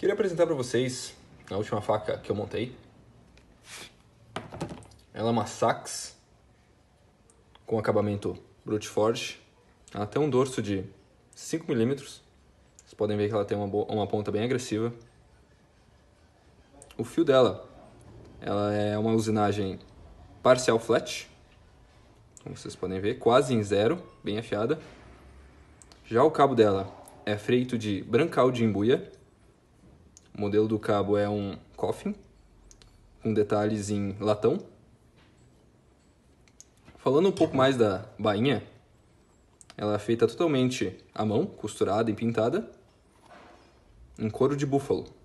Queria apresentar para vocês a última faca que eu montei. Ela é uma Sax com acabamento Brute Forge. Ela tem um dorso de 5 milímetros. Vocês podem ver que ela tem uma, boa, uma ponta bem agressiva. O fio dela ela é uma usinagem parcial flat, como vocês podem ver, quase em zero, bem afiada. Já o cabo dela é feito de brancal de imbuia, o modelo do cabo é um coffin, com detalhes em latão. Falando um pouco mais da bainha, ela é feita totalmente à mão, costurada e pintada, em couro de búfalo.